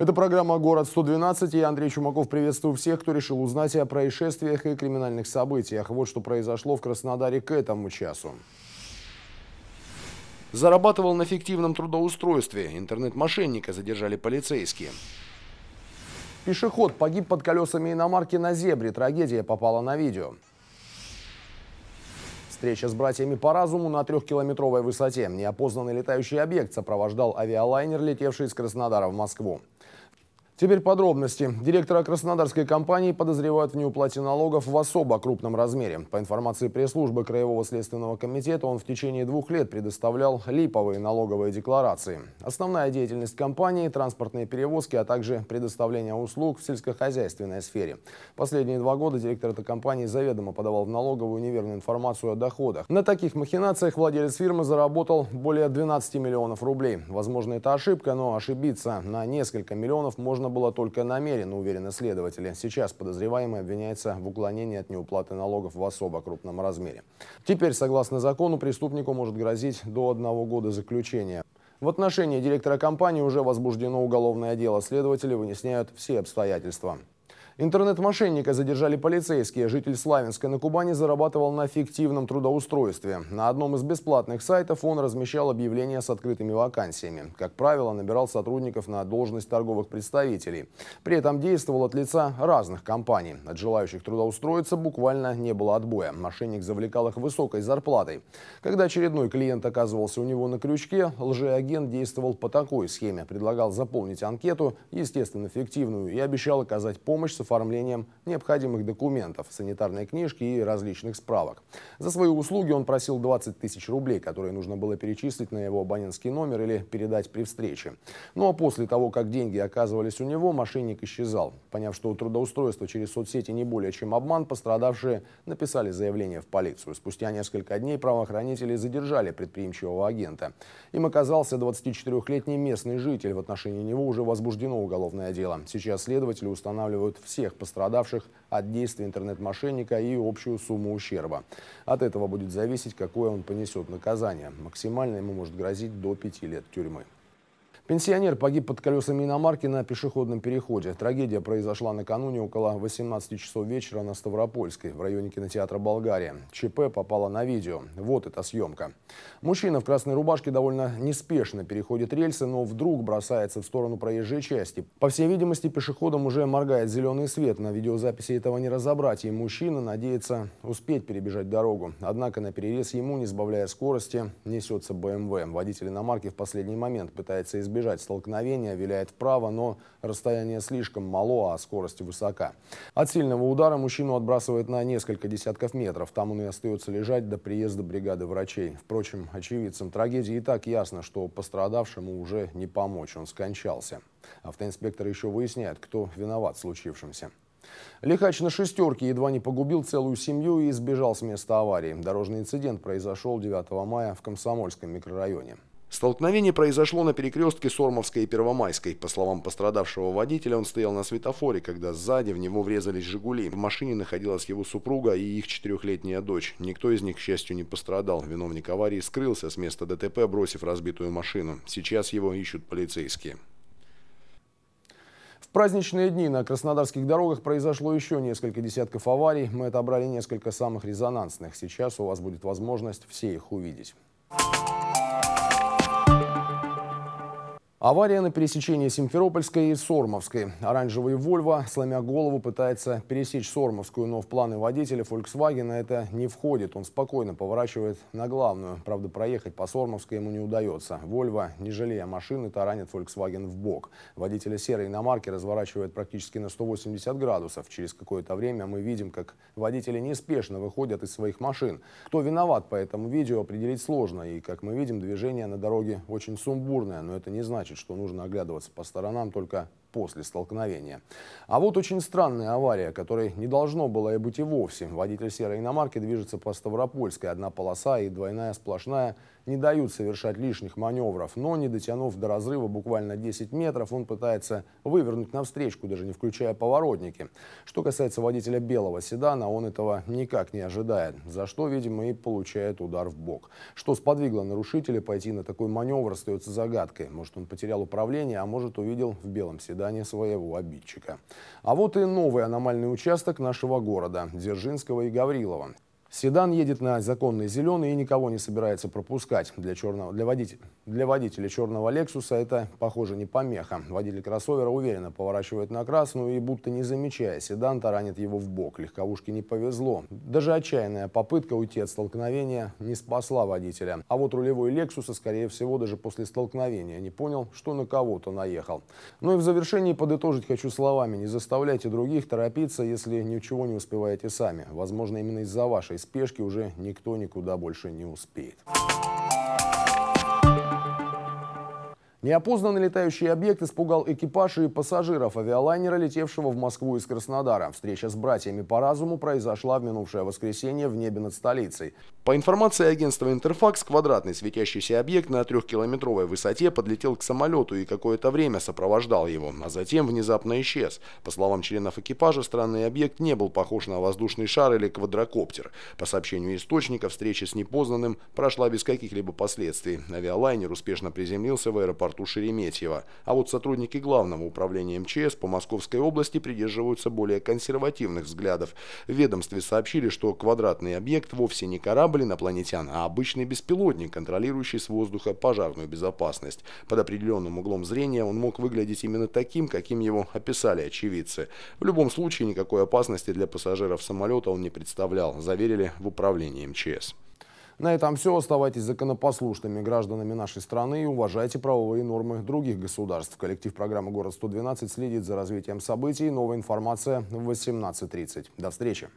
Это программа «Город-112». Я Андрей Чумаков приветствую всех, кто решил узнать о происшествиях и криминальных событиях. Вот что произошло в Краснодаре к этому часу. Зарабатывал на фиктивном трудоустройстве. Интернет-мошенника задержали полицейские. Пешеход погиб под колесами иномарки на зебре. Трагедия попала на видео. Встреча с братьями по разуму на трехкилометровой высоте. Неопознанный летающий объект сопровождал авиалайнер, летевший из Краснодара в Москву. Теперь подробности. Директора краснодарской компании подозревают в неуплате налогов в особо крупном размере. По информации пресс-службы Краевого следственного комитета, он в течение двух лет предоставлял липовые налоговые декларации. Основная деятельность компании – транспортные перевозки, а также предоставление услуг в сельскохозяйственной сфере. Последние два года директор этой компании заведомо подавал в налоговую неверную информацию о доходах. На таких махинациях владелец фирмы заработал более 12 миллионов рублей. Возможно, это ошибка, но ошибиться на несколько миллионов можно было только намеренно, уверены следователи. Сейчас подозреваемый обвиняется в уклонении от неуплаты налогов в особо крупном размере. Теперь, согласно закону, преступнику может грозить до одного года заключения. В отношении директора компании уже возбуждено уголовное дело. Следователи выясняют все обстоятельства. Интернет-мошенника задержали полицейские. Житель Славянска на Кубани зарабатывал на фиктивном трудоустройстве. На одном из бесплатных сайтов он размещал объявления с открытыми вакансиями. Как правило, набирал сотрудников на должность торговых представителей. При этом действовал от лица разных компаний. От желающих трудоустроиться буквально не было отбоя. Мошенник завлекал их высокой зарплатой. Когда очередной клиент оказывался у него на крючке, лжеагент действовал по такой схеме. Предлагал заполнить анкету, естественно, фиктивную, и обещал оказать помощь со оформлением необходимых документов, санитарной книжки и различных справок. За свои услуги он просил 20 тысяч рублей, которые нужно было перечислить на его абонентский номер или передать при встрече. Ну а после того, как деньги оказывались у него, мошенник исчезал. Поняв, что трудоустройство через соцсети не более чем обман, пострадавшие написали заявление в полицию. Спустя несколько дней правоохранители задержали предприимчивого агента. Им оказался 24-летний местный житель. В отношении него уже возбуждено уголовное дело. Сейчас следователи устанавливают все всех пострадавших от действий интернет-мошенника и общую сумму ущерба. От этого будет зависеть, какое он понесет наказание. Максимально ему может грозить до пяти лет тюрьмы. Пенсионер погиб под колесами иномарки на пешеходном переходе. Трагедия произошла накануне около 18 часов вечера на Ставропольской, в районе кинотеатра «Болгария». ЧП попало на видео. Вот эта съемка. Мужчина в красной рубашке довольно неспешно переходит рельсы, но вдруг бросается в сторону проезжей части. По всей видимости, пешеходам уже моргает зеленый свет. На видеозаписи этого не разобрать, и мужчина надеется успеть перебежать дорогу. Однако на перерез ему, не сбавляя скорости, несется БМВ. Эм Водитель иномарки в последний момент пытается избежать избежать столкновения, виляет вправо, но расстояние слишком мало, а скорость высока. От сильного удара мужчину отбрасывает на несколько десятков метров. Там он и остается лежать до приезда бригады врачей. Впрочем, очевидцам трагедии и так ясно, что пострадавшему уже не помочь, он скончался. автоинспекторы еще выясняют, кто виноват в случившемся. Лихач на «шестерке» едва не погубил целую семью и сбежал с места аварии. Дорожный инцидент произошел 9 мая в Комсомольском микрорайоне. Столкновение произошло на перекрестке Сормовской и Первомайской. По словам пострадавшего водителя, он стоял на светофоре, когда сзади в него врезались «Жигули». В машине находилась его супруга и их четырехлетняя дочь. Никто из них, к счастью, не пострадал. Виновник аварии скрылся с места ДТП, бросив разбитую машину. Сейчас его ищут полицейские. В праздничные дни на краснодарских дорогах произошло еще несколько десятков аварий. Мы отобрали несколько самых резонансных. Сейчас у вас будет возможность все их увидеть. Авария на пересечении Симферопольской и Сормовской. Оранжевый «Вольво», сломя голову, пытается пересечь Сормовскую, но в планы водителя Volkswagen это не входит. Он спокойно поворачивает на главную. Правда, проехать по Сормовской ему не удается. «Вольво», не жалея машины, таранит Volkswagen в бок. Водителя серой иномарки разворачивает практически на 180 градусов. Через какое-то время мы видим, как водители неспешно выходят из своих машин. Кто виноват по этому видео, определить сложно. И, как мы видим, движение на дороге очень сумбурное, но это не значит, значит, что нужно оглядываться по сторонам только после столкновения. А вот очень странная авария, которой не должно было и быть и вовсе. Водитель серой иномарки движется по Ставропольской. Одна полоса и двойная сплошная не дают совершать лишних маневров. Но не дотянув до разрыва буквально 10 метров, он пытается вывернуть навстречку, даже не включая поворотники. Что касается водителя белого седана, он этого никак не ожидает. За что, видимо, и получает удар в бок. Что сподвигло нарушителя пойти на такой маневр, остается загадкой. Может, он потерял управление, а может, увидел в белом седане ожидания своего обидчика. А вот и новый аномальный участок нашего города – Дзержинского и Гаврилова. Седан едет на законный зеленый и никого не собирается пропускать. Для, черного, для, водителя, для водителя черного «Лексуса» это, похоже, не помеха. Водитель кроссовера уверенно поворачивает на красную и, будто не замечая, седан таранит его в бок. Легковушке не повезло. Даже отчаянная попытка уйти от столкновения не спасла водителя. А вот рулевой «Лексуса», скорее всего, даже после столкновения не понял, что на кого-то наехал. Ну и в завершении подытожить хочу словами. Не заставляйте других торопиться, если ничего не успеваете сами. Возможно, именно из-за вашей спешки уже никто никуда больше не успеет. Неопознанный летающий объект испугал экипаж и пассажиров авиалайнера, летевшего в Москву из Краснодара. Встреча с братьями по разуму произошла в минувшее воскресенье в небе над столицей. По информации агентства «Интерфакс», квадратный светящийся объект на трехкилометровой высоте подлетел к самолету и какое-то время сопровождал его, а затем внезапно исчез. По словам членов экипажа, странный объект не был похож на воздушный шар или квадрокоптер. По сообщению источника, встреча с непознанным прошла без каких-либо последствий. Авиалайнер успешно приземлился в аэропорт аэропорту Шереметьево, а вот сотрудники Главного управления МЧС по Московской области придерживаются более консервативных взглядов. В ведомстве сообщили, что квадратный объект вовсе не корабль инопланетян, а обычный беспилотник, контролирующий с воздуха пожарную безопасность. Под определенным углом зрения он мог выглядеть именно таким, каким его описали очевидцы. В любом случае никакой опасности для пассажиров самолета он не представлял, заверили в управлении МЧС. На этом все. Оставайтесь законопослушными гражданами нашей страны и уважайте правовые нормы других государств. Коллектив программы «Город 112» следит за развитием событий. Новая информация в 18.30. До встречи.